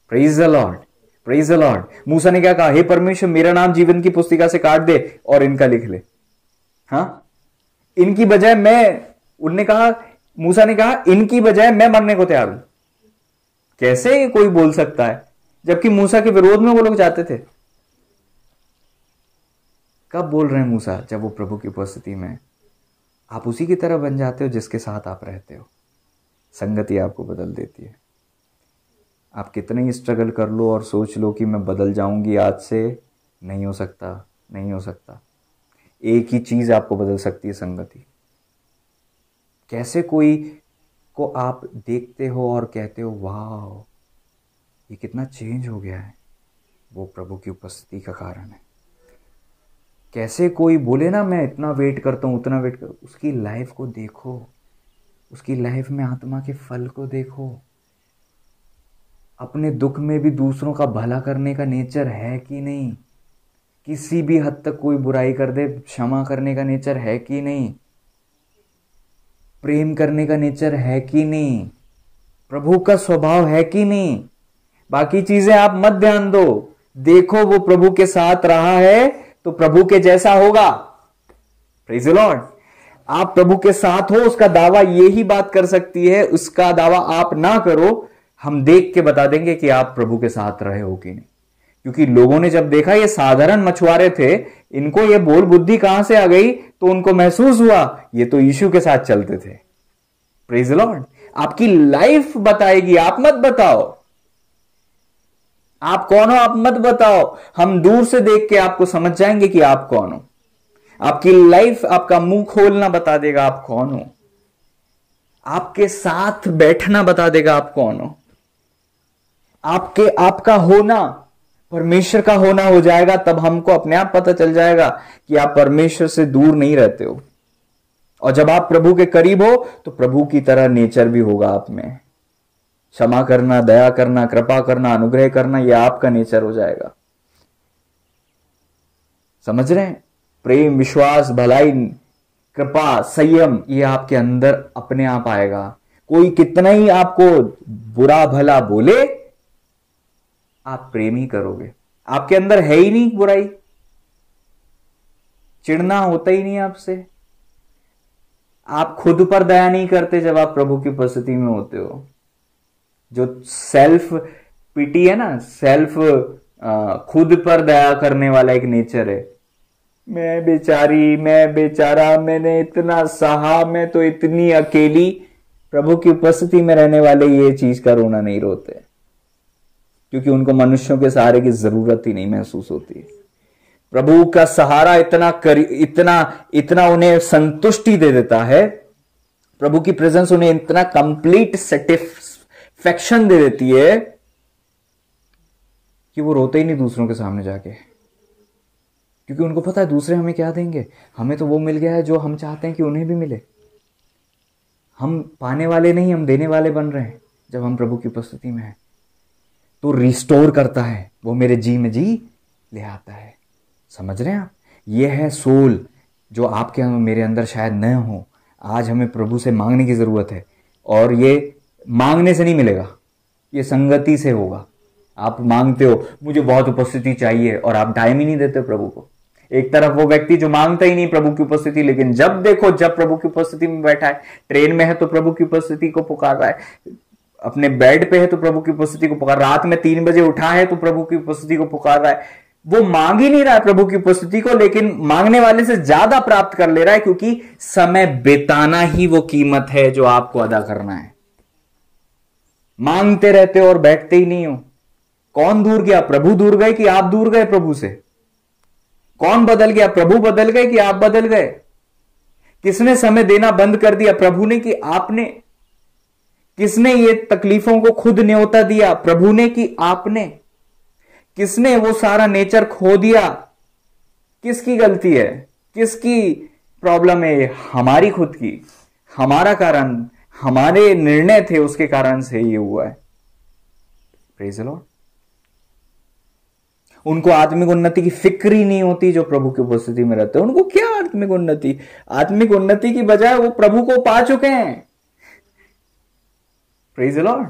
praise the lord praise the lord Musa ने क्या कहा हे परमेश्वर मेरा नाम जीवन की पुस्तिका से काट दे और इनका लिख ले हा इनकी बजाय मैं उनने कहा मूसा ने कहा इनकी बजाय मैं मरने को तैयार हूं कैसे कोई बोल सकता है जबकि मूसा के विरोध में वो लोग जाते थे कब बोल रहे हैं मूसा जब वो प्रभु की उपस्थिति में आप उसी की तरह बन जाते हो जिसके साथ आप रहते हो संगति आपको बदल देती है आप कितने ही स्ट्रगल कर लो और सोच लो कि मैं बदल जाऊंगी आज से नहीं हो सकता नहीं हो सकता एक ही चीज़ आपको बदल सकती है संगति कैसे कोई को आप देखते हो और कहते हो वाह ये कितना चेंज हो गया है वो प्रभु की उपस्थिति का कारण है कैसे कोई बोले ना मैं इतना वेट करता हूँ उतना वेट कर उसकी लाइफ को देखो उसकी लाइफ में आत्मा के फल को देखो अपने दुख में भी दूसरों का भला करने का नेचर है कि नहीं किसी भी हद तक कोई बुराई कर दे क्षमा करने का नेचर है कि नहीं प्रेम करने का नेचर है कि नहीं प्रभु का स्वभाव है कि नहीं बाकी चीजें आप मत ध्यान दो देखो वो प्रभु के साथ रहा है तो प्रभु के जैसा होगा लॉर्ड आप प्रभु के साथ हो उसका दावा ये ही बात कर सकती है उसका दावा आप ना करो हम देख के बता देंगे कि आप प्रभु के साथ रहे हो कि नहीं क्योंकि लोगों ने जब देखा ये साधारण मछुआरे थे इनको ये बोल बुद्धि कहां से आ गई तो उनको महसूस हुआ ये तो यीशु के साथ चलते थे प्रेज लॉर्ड आपकी लाइफ बताएगी आप मत बताओ आप कौन हो आप मत बताओ हम दूर से देख के आपको समझ जाएंगे कि आप कौन हो आपकी लाइफ आपका मुंह खोलना बता देगा आप कौन हो आपके साथ बैठना बता देगा आप कौन हो आपके आपका होना परमेश्वर का होना हो जाएगा तब हमको अपने आप पता चल जाएगा कि आप परमेश्वर से दूर नहीं रहते हो और जब आप प्रभु के करीब हो तो प्रभु की तरह नेचर भी होगा आप में क्षमा करना दया करना कृपा करना अनुग्रह करना यह आपका नेचर हो जाएगा समझ रहे हैं प्रेम विश्वास भलाई कृपा संयम ये आपके अंदर अपने आप आएगा कोई कितना ही आपको बुरा भला बोले आप प्रेम ही करोगे आपके अंदर है ही नहीं बुराई चिड़ना होता ही नहीं आपसे आप खुद पर दया नहीं करते जब आप प्रभु की उपस्थिति में होते हो जो सेल्फ पिटी है ना सेल्फ खुद पर दया करने वाला एक नेचर है मैं बेचारी मैं बेचारा मैंने इतना सहा मैं तो इतनी अकेली प्रभु की उपस्थिति में रहने वाले ये चीज का रोना नहीं रोते क्योंकि उनको मनुष्यों के सहारे की जरूरत ही नहीं महसूस होती है प्रभु का सहारा इतना कर इतना इतना उन्हें संतुष्टि दे देता है प्रभु की प्रेजेंस उन्हें इतना कंप्लीट सेटिफ सेटिस्फेक्शन दे देती है कि वो रोते ही नहीं दूसरों के सामने जाके क्योंकि उनको पता है दूसरे हमें क्या देंगे हमें तो वो मिल गया है जो हम चाहते हैं कि उन्हें भी मिले हम पाने वाले नहीं हम देने वाले बन रहे हैं जब हम प्रभु की उपस्थिति में हैं तो रिस्टोर करता है वो मेरे जी में जी ले आता है समझ रहे हैं आप ये है सोल जो आपके मेरे अंदर शायद न हो आज हमें प्रभु से मांगने की ज़रूरत है और ये मांगने से नहीं मिलेगा ये संगति से होगा आप मांगते हो मुझे बहुत उपस्थिति चाहिए और आप टाइम ही नहीं देते प्रभु को एक तरफ वो व्यक्ति जो मांगता ही नहीं प्रभु की उपस्थिति लेकिन जब देखो जब प्रभु की उपस्थिति में बैठा है ट्रेन में है तो प्रभु की उपस्थिति को पुकार रहा है अपने बेड पे है तो प्रभु की उपस्थिति को पुकार रात में तीन बजे उठा है तो प्रभु की उपस्थिति को पुकार रहा है वो मांग ही नहीं रहा है प्रभु की उपस्थिति को लेकिन मांगने वाले से ज्यादा प्राप्त कर ले रहा है क्योंकि समय बिताना ही वो कीमत है जो आपको अदा करना है मांगते रहते हो और बैठते ही नहीं हो कौन दूर गया प्रभु दूर गए कि आप दूर गए प्रभु से कौन बदल गया प्रभु बदल गए कि आप बदल गए किसने समय देना बंद कर दिया प्रभु ने कि आपने किसने ये तकलीफों को खुद न्योता दिया प्रभु ने कि आपने किसने वो सारा नेचर खो दिया किसकी गलती है किसकी प्रॉब्लम है हमारी खुद की हमारा कारण हमारे निर्णय थे उसके कारण से ये हुआ है प्रेज लॉर्ड उनको आत्मिक उन्नति की फिक्र ही नहीं होती जो प्रभु की उपस्थिति में रहते हैं उनको क्या आत्मिक उन्नति आत्मिक उन्नति की बजाय वो प्रभु को पा चुके हैं प्रेज लॉर्ड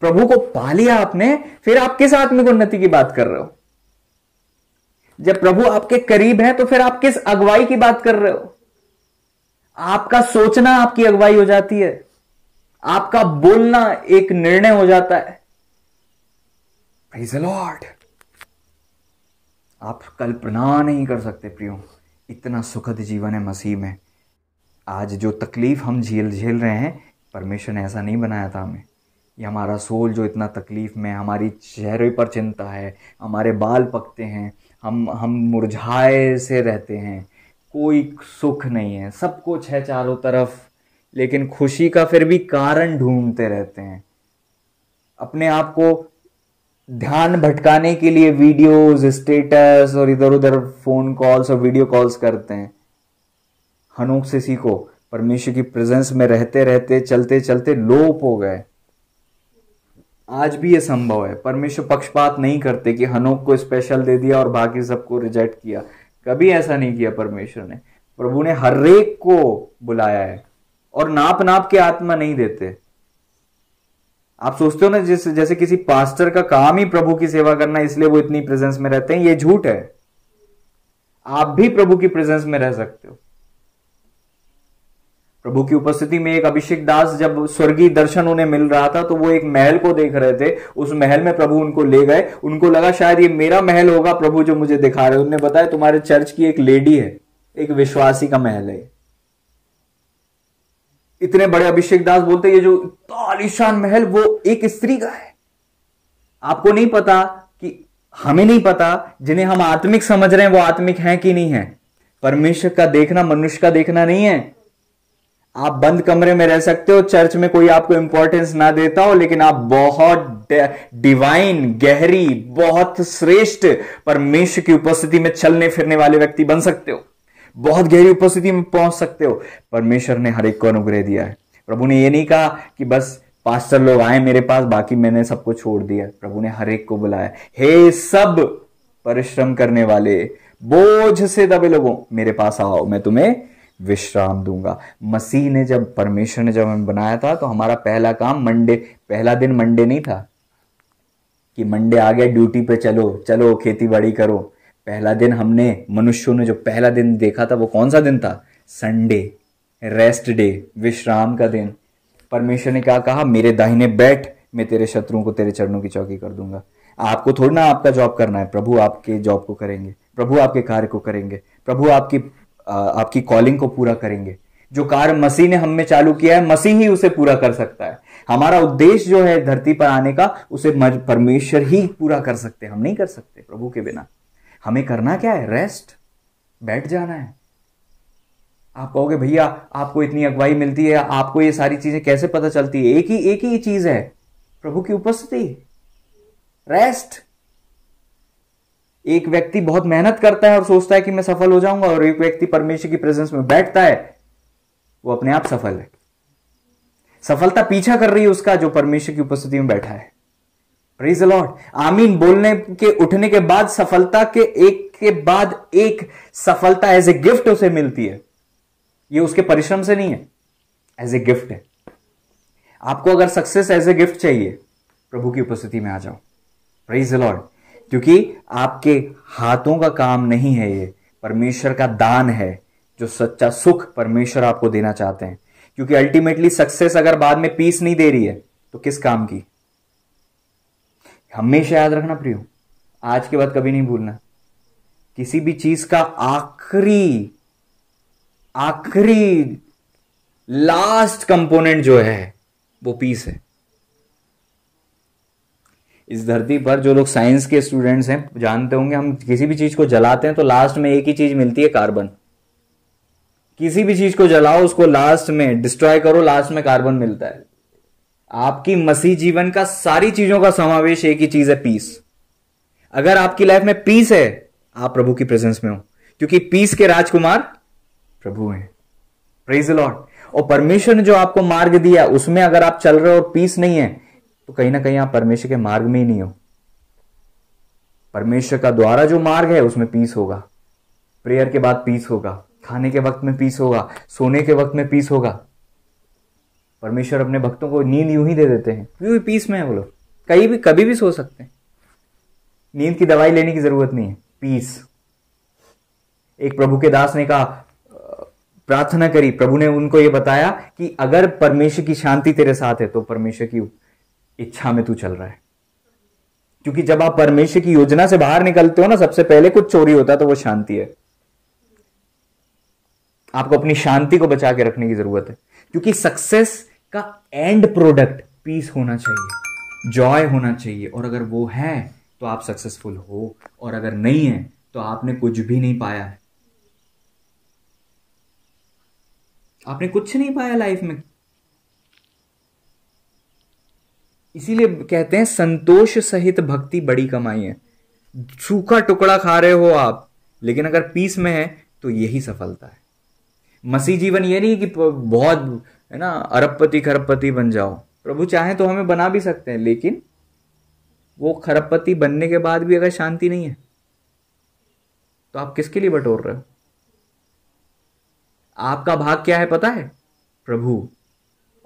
प्रभु को पा लिया आपने फिर आप किस आत्मिक उन्नति की बात कर रहे हो जब प्रभु आपके करीब है तो फिर आप किस अगुवाई की बात कर रहे हो आपका सोचना आपकी अगुवाई हो जाती है आपका बोलना एक निर्णय हो जाता है लॉर्ड आप कल्पना नहीं कर सकते प्रियो इतना सुखद जीवन है मसीह में आज जो तकलीफ हम झेल झेल रहे हैं परमेश्वर ने ऐसा नहीं बनाया था हमें ये हमारा सोल जो इतना तकलीफ़ में हमारी चेहरे पर चिंता है हमारे बाल पकते हैं हम हम मुरझाए से रहते हैं कोई सुख नहीं है सब कुछ है चारों तरफ लेकिन खुशी का फिर भी कारण ढूंढते रहते हैं अपने आप को ध्यान भटकाने के लिए वीडियोस स्टेटस और इधर उधर फोन कॉल्स और वीडियो कॉल्स करते हैं हनोक से सीखो परमेश्वर की प्रेजेंस में रहते रहते चलते चलते लोप हो गए आज भी ये संभव है परमेश्वर पक्षपात नहीं करते कि हनोक को स्पेशल दे दिया और बाकी सबको रिजेक्ट किया कभी ऐसा नहीं किया परमेश्वर ने प्रभु ने हरेक को बुलाया है और नाप नाप के आत्मा नहीं देते आप सोचते हो ना जिस जैसे किसी पास्टर का काम ही प्रभु की सेवा करना इसलिए वो इतनी प्रेजेंस में रहते हैं ये झूठ है आप भी प्रभु की प्रेजेंस में रह सकते हो प्रभु की उपस्थिति में एक अभिषेक दास जब स्वर्गीय दर्शन उन्हें मिल रहा था तो वो एक महल को देख रहे थे उस महल में प्रभु उनको ले गए उनको लगा शायद ये मेरा महल होगा प्रभु जो मुझे दिखा रहे उन्होंने बताया तुम्हारे चर्च की एक लेडी है एक विश्वासी का महल है इतने बड़े अभिषेक दास बोलते ये जो आलिशान महल वो एक स्त्री का है आपको नहीं पता कि हमें नहीं पता जिन्हें हम आत्मिक समझ रहे हैं वो आत्मिक हैं कि नहीं है परमेश्वर का देखना मनुष्य का देखना नहीं है आप बंद कमरे में रह सकते हो चर्च में कोई आपको इंपॉर्टेंस ना देता हो लेकिन आप बहुत डिवाइन गहरी बहुत श्रेष्ठ परमेश्वर की उपस्थिति में चलने फिरने वाले व्यक्ति बन सकते हो बहुत गहरी उपस्थिति में पहुंच सकते हो परमेश्वर ने हर एक को अनुग्रह दिया है प्रभु ने यह नहीं कहा कि बस पास्टर लोग आए मेरे पास बाकी मैंने सबको छोड़ दिया प्रभु ने हर एक को बुलाया हे सब परिश्रम करने वाले बोझ से दबे लोगों मेरे पास आओ मैं तुम्हें विश्राम दूंगा मसीह ने जब परमेश्वर ने जब हमें बनाया था तो हमारा पहला काम मंडे पहला दिन मंडे नहीं था कि मंडे आ गया ड्यूटी पे चलो चलो खेती बाड़ी करो पहला दिन हमने मनुष्यों ने जो पहला दिन देखा था वो कौन सा दिन था संडे रेस्ट डे विश्राम का दिन परमेश्वर ने क्या कहा मेरे दाहिने बैठ मैं तेरे शत्रुओं को तेरे चरणों की चौकी कर दूंगा आपको थोड़ी ना आपका जॉब करना है प्रभु आपके जॉब को करेंगे प्रभु आपके कार्य को करेंगे प्रभु आपकी आपकी कॉलिंग को पूरा करेंगे जो कार्य मसीह ने हमें चालू किया है मसीह ही उसे पूरा कर सकता है हमारा उद्देश्य जो है धरती पर आने का उसे परमेश्वर ही पूरा कर सकते हम नहीं कर सकते प्रभु के बिना हमें करना क्या है रेस्ट बैठ जाना है आप कहोगे भैया आपको इतनी अगुवाई मिलती है आपको ये सारी चीजें कैसे पता चलती है एक ही एक ही चीज है प्रभु की उपस्थिति रेस्ट एक व्यक्ति बहुत मेहनत करता है और सोचता है कि मैं सफल हो जाऊंगा और एक व्यक्ति परमेश्वर की प्रेजेंस में बैठता है वो अपने आप सफल है सफलता पीछा कर रही है उसका जो परमेश्वर की उपस्थिति में बैठा है प्रेज लॉर्ड आमीन बोलने के उठने के बाद सफलता के एक के बाद एक सफलता एज ए गिफ्ट उसे मिलती है ये उसके परिश्रम से नहीं है एज ए गिफ्ट है आपको अगर सक्सेस एज ए गिफ्ट चाहिए प्रभु की उपस्थिति में आ जाओ प्रेज लॉर्ड क्योंकि आपके हाथों का काम नहीं है ये परमेश्वर का दान है जो सच्चा सुख परमेश्वर आपको देना चाहते हैं क्योंकि अल्टीमेटली सक्सेस अगर बाद में पीस नहीं दे रही है तो किस काम की हमेशा याद रखना प्रियो आज के बाद कभी नहीं भूलना किसी भी चीज का आखिरी आखिरी लास्ट कंपोनेंट जो है वो पीस है इस धरती पर जो लोग साइंस के स्टूडेंट्स हैं जानते होंगे हम किसी भी चीज़ को जलाते हैं तो लास्ट में एक ही चीज़ मिलती है कार्बन किसी भी चीज़ को जलाओ उसको लास्ट में डिस्ट्रॉय करो लास्ट में कार्बन मिलता है आपकी मसीह जीवन का सारी चीज़ों का समावेश एक ही चीज़ है पीस अगर आपकी लाइफ में पीस है आप प्रभु की प्रेजेंस में हो क्योंकि पीस के राजकुमार प्रभु हैं प्रेज लॉर्ड और परमेश्वर ने जो आपको मार्ग दिया उसमें अगर आप चल रहे हो और पीस नहीं है तो कहीं ना कहीं आप परमेश्वर के मार्ग में ही नहीं हो परमेश्वर का द्वारा जो मार्ग है उसमें पीस होगा प्रेयर के बाद पीस होगा खाने के वक्त में पीस होगा सोने के वक्त में पीस होगा परमेश्वर अपने भक्तों को नींद यूं ही दे देते हैं क्योंकि पीस में है वो लोग कहीं भी कभी भी सो सकते हैं नींद की दवाई लेने की जरूरत नहीं है पीस एक प्रभु के दास ने कहा प्रार्थना करी प्रभु ने उनको यह बताया कि अगर परमेश्वर की शांति तेरे साथ है तो परमेश्वर की इच्छा में तू चल रहा है क्योंकि जब आप परमेश्वर की योजना से बाहर निकलते हो ना सबसे पहले कुछ चोरी होता है तो वो शांति है आपको अपनी शांति को बचा के रखने की जरूरत है क्योंकि सक्सेस का एंड प्रोडक्ट पीस होना चाहिए जॉय होना चाहिए और अगर वो है तो आप सक्सेसफुल हो और अगर नहीं है तो आपने कुछ भी नहीं पाया है आपने कुछ नहीं पाया लाइफ में इसीलिए कहते हैं संतोष सहित भक्ति बड़ी कमाई है सूखा टुकड़ा खा रहे हो आप लेकिन अगर पीस में है तो यही सफलता है मसीह जीवन ये नहीं कि बहुत है ना अरबपति खरबपति बन जाओ प्रभु चाहे तो हमें बना भी सकते हैं लेकिन वो खरबपति बनने के बाद भी अगर शांति नहीं है तो आप किसके लिए बटोर रहे हो आपका भाग क्या है पता है प्रभु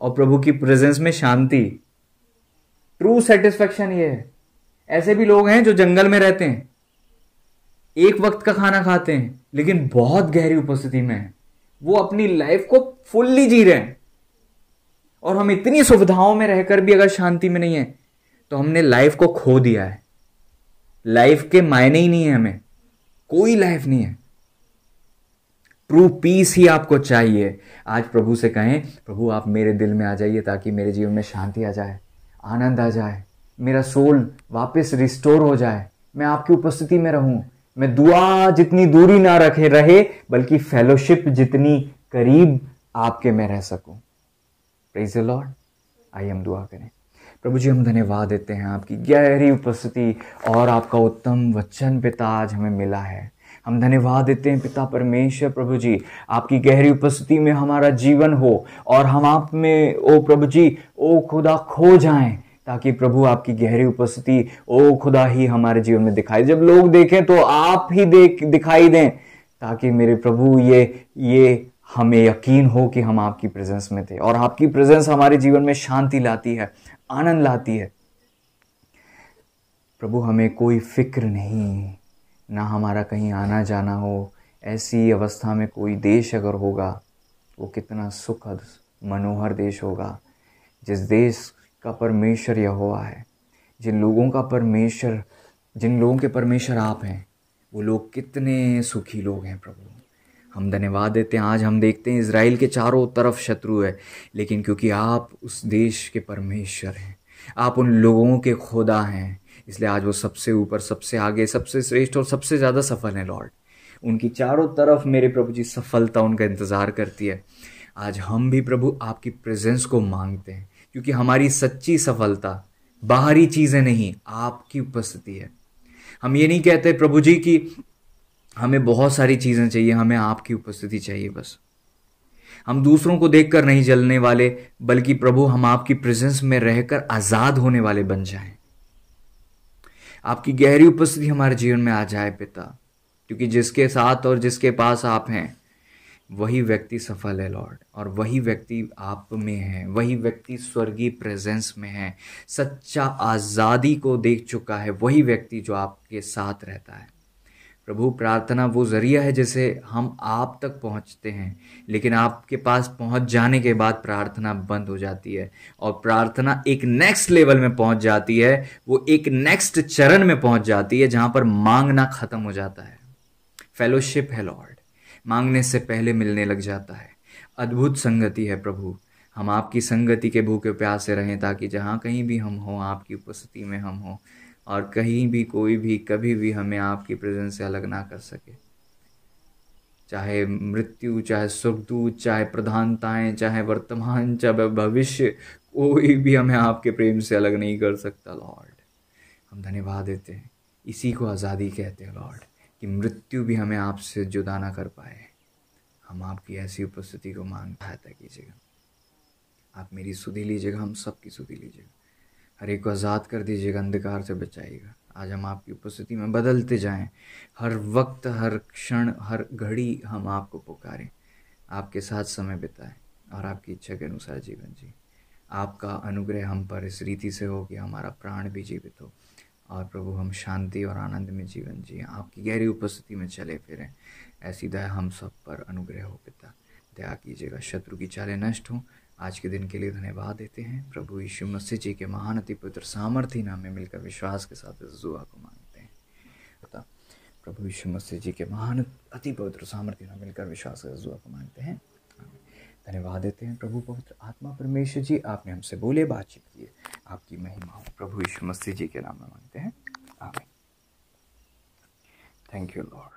और प्रभु की प्रेजेंस में शांति ट्रू सेटिस्फेक्शन ये है ऐसे भी लोग हैं जो जंगल में रहते हैं एक वक्त का खाना खाते हैं लेकिन बहुत गहरी उपस्थिति में है वो अपनी लाइफ को फुल्ली जी रहे हैं और हम इतनी सुविधाओं में रहकर भी अगर शांति में नहीं है तो हमने लाइफ को खो दिया है लाइफ के मायने ही नहीं है हमें कोई लाइफ नहीं है ट्रू पीस ही आपको चाहिए आज प्रभु से कहें प्रभु आप मेरे दिल में आ जाइए ताकि मेरे जीवन में शांति आ जाए आनंद आ जाए मेरा सोल वापस रिस्टोर हो जाए मैं आपकी उपस्थिति में रहूं मैं दुआ जितनी दूरी ना रखे रहे बल्कि फेलोशिप जितनी करीब आपके में रह सकूं प्रेज द लॉर्ड आइए हम दुआ करें प्रभु जी हम धन्यवाद देते हैं आपकी गहरी उपस्थिति और आपका उत्तम वचन पिता आज हमें मिला है हम धन्यवाद देते हैं पिता परमेश्वर प्रभु जी आपकी गहरी उपस्थिति में हमारा जीवन हो और हम आप में ओ प्रभु जी ओ खुदा खो जाएं ताकि प्रभु आपकी गहरी उपस्थिति ओ खुदा ही हमारे जीवन में दिखाई जब लोग देखें तो आप ही देख दिखाई दें ताकि मेरे प्रभु ये ये हमें यकीन हो कि हम आपकी प्रेजेंस में थे और आपकी प्रेजेंस हमारे जीवन में शांति लाती है आनंद लाती है प्रभु हमें कोई फिक्र नहीं ना हमारा कहीं आना जाना हो ऐसी अवस्था में कोई देश अगर होगा वो कितना सुखद मनोहर देश होगा जिस देश का परमेश्वर यह हुआ है जिन लोगों का परमेश्वर जिन लोगों के परमेश्वर आप हैं वो लोग कितने सुखी लोग हैं प्रभु हम धन्यवाद देते हैं आज हम देखते हैं इसराइल के चारों तरफ शत्रु है लेकिन क्योंकि आप उस देश के परमेश्वर हैं आप उन लोगों के खुदा हैं इसलिए आज वो सबसे ऊपर सबसे आगे सबसे श्रेष्ठ और सबसे ज़्यादा सफल है लॉर्ड उनकी चारों तरफ मेरे प्रभु जी सफलता उनका इंतज़ार करती है आज हम भी प्रभु आपकी प्रेजेंस को मांगते हैं क्योंकि हमारी सच्ची सफलता बाहरी चीज़ें नहीं आपकी उपस्थिति है हम ये नहीं कहते प्रभु जी कि हमें बहुत सारी चीज़ें चाहिए हमें आपकी उपस्थिति चाहिए बस हम दूसरों को देखकर नहीं जलने वाले बल्कि प्रभु हम आपकी प्रेजेंस में रहकर आज़ाद होने वाले बन जाएं आपकी गहरी उपस्थिति हमारे जीवन में आ जाए पिता क्योंकि जिसके साथ और जिसके पास आप हैं वही व्यक्ति सफल है लॉर्ड और वही व्यक्ति आप में है वही व्यक्ति स्वर्गीय प्रेजेंस में है सच्चा आज़ादी को देख चुका है वही व्यक्ति जो आपके साथ रहता है प्रभु प्रार्थना वो ज़रिया है जैसे हम आप तक पहुंचते हैं लेकिन आपके पास पहुंच जाने के बाद प्रार्थना बंद हो जाती है और प्रार्थना एक नेक्स्ट लेवल में पहुंच जाती है वो एक नेक्स्ट चरण में पहुंच जाती है जहां पर मांगना खत्म हो जाता है फेलोशिप है लॉर्ड मांगने से पहले मिलने लग जाता है अद्भुत संगति है प्रभु हम आपकी संगति के भूखे से रहें ताकि जहाँ कहीं भी हम हों आपकी उपस्थिति में हम हों और कहीं भी कोई भी कभी भी हमें आपकी प्रेजेंस से अलग ना कर सके चाहे मृत्यु चाहे सुख दूत चाहे प्रधानताएं चाहे वर्तमान चाहे भविष्य कोई भी हमें आपके प्रेम से अलग नहीं कर सकता लॉर्ड हम धन्यवाद देते हैं इसी को आज़ादी कहते हैं लॉर्ड कि मृत्यु भी हमें आपसे जुदा ना कर पाए हम आपकी ऐसी उपस्थिति को मांग सहायता कीजिएगा आप मेरी सुधी लीजिएगा हम सबकी सुधी लीजिएगा हर एक को आज़ाद कर दीजिएगा अंधकार से बचाइएगा आज हम आपकी उपस्थिति में बदलते जाएं हर वक्त हर क्षण हर घड़ी हम आपको पुकारें आपके साथ समय बिताएं और आपकी इच्छा के अनुसार जीवन जी आपका अनुग्रह हम पर इस रीति से हो कि हमारा प्राण भी जीवित हो और प्रभु हम शांति और आनंद में जीवन जिए आपकी गहरी उपस्थिति में चले फिरें ऐसी दया हम सब पर अनुग्रह हो पिता दया कीजिएगा शत्रु की चालें नष्ट हों आज के दिन के लिए धन्यवाद देते हैं प्रभु यीशु मसीह जी के महान अति पुत्र सामर्थ्य नाम में मिलकर विश्वास के साथ इस दुआ को मांगते हैं बता प्रभु यीशु मसीह जी के महान अति पवित्र सामर्थ्य नाम मिलकर विश्वास के जुआ दुआ को मांगते हैं धन्यवाद देते हैं प्रभु पवित्र आत्मा परमेश्वर जी आपने हमसे बोले बातचीत किए आपकी महिमा हो प्रभु यीशु मसीह जी के नाम में मांगते हैं आमीन थैंक यू लॉर्ड